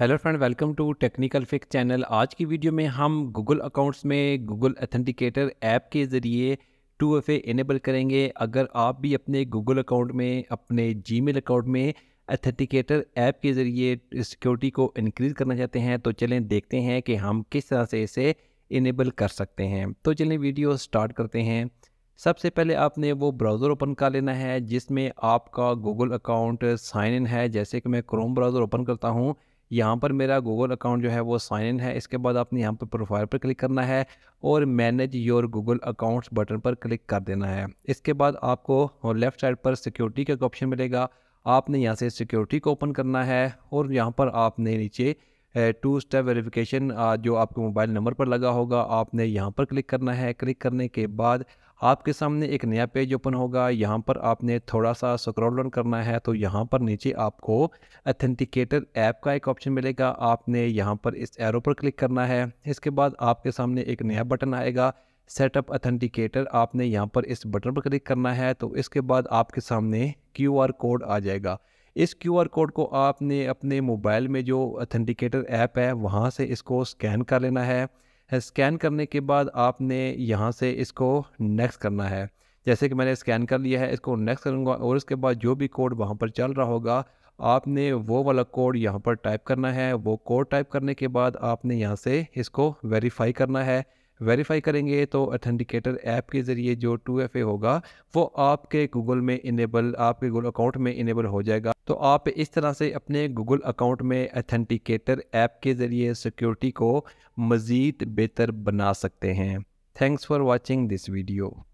hello friend welcome to technical Fik channel आज की video में हम गूगल अकाउंट्स में गूगल अथेंटिकेटर ऐप के ज़रिए टू एफ एनेबल करेंगे अगर आप भी अपने गूगल अकाउंट में अपने जीमेल अकाउंट में अथेंटिकेटर ऐप के ज़रिए सिक्योरिटी को इनक्रीज़ करना चाहते हैं तो चलें देखते हैं कि हम किस तरह से इसे इनेबल कर सकते हैं तो चलें वीडियो स्टार्ट करते हैं सबसे पहले आपने वो ब्राउज़र ओपन कर लेना है जिसमें आपका गूगल अकाउंट साइन इन है जैसे कि मैं क्रोम ब्राउज़र ओपन करता हूँ यहाँ पर मेरा गूगल अकाउंट जो है वो साइन इन है इसके बाद आपने यहाँ पर प्रोफाइल पर क्लिक करना है और manage your Google accounts button पर क्लिक कर देना है इसके बाद आपको लेफ़्ट साइड पर सिक्योरिटी का एक ऑप्शन मिलेगा आपने यहाँ से सिक्योरिटी को ओपन करना है और यहाँ पर आपने नीचे टू स्टेप वेरिफिकेशन जो आपके मोबाइल नंबर पर लगा होगा आपने यहाँ पर क्लिक करना है क्लिक करने के बाद आपके सामने एक नया पेज ओपन होगा यहाँ पर आपने थोड़ा सा स्क्रॉल डाउन करना है तो यहाँ पर नीचे आपको अथेंटिकेटर ऐप का एक ऑप्शन मिलेगा आपने यहाँ पर इस एरो पर क्लिक करना है इसके बाद आपके सामने एक नया बटन आएगा सेटअप अथेंटिकेटर आपने यहाँ पर इस बटन पर क्लिक करना है तो इसके बाद आपके सामने क्यू कोड आ जाएगा इस क्यूआर कोड को आपने अपने मोबाइल में जो अथेंटिकेटर ऐप है वहाँ से इसको स्कैन कर लेना है स्कैन करने के बाद आपने यहाँ से इसको नेक्स्ट करना है जैसे कि मैंने स्कैन कर लिया है इसको नेक्स्ट करूँगा और इसके बाद जो भी कोड वहाँ पर चल रहा होगा आपने वो वाला कोड यहाँ पर टाइप करना है वो कोड टाइप करने के बाद आपने यहाँ से इसको वेरीफाई करना है वेरीफाई करेंगे तो अथेंटिकेटर ऐप के ज़रिए जो टू एफ ए होगा वो आपके गूगल में इनेबल आपके गूगल अकाउंट में इनेबल हो जाएगा तो आप इस तरह से अपने गूगल अकाउंट में अथेंटिकेटर ऐप के ज़रिए सिक्योरिटी को मज़ीद बेहतर बना सकते हैं thanks for watching this video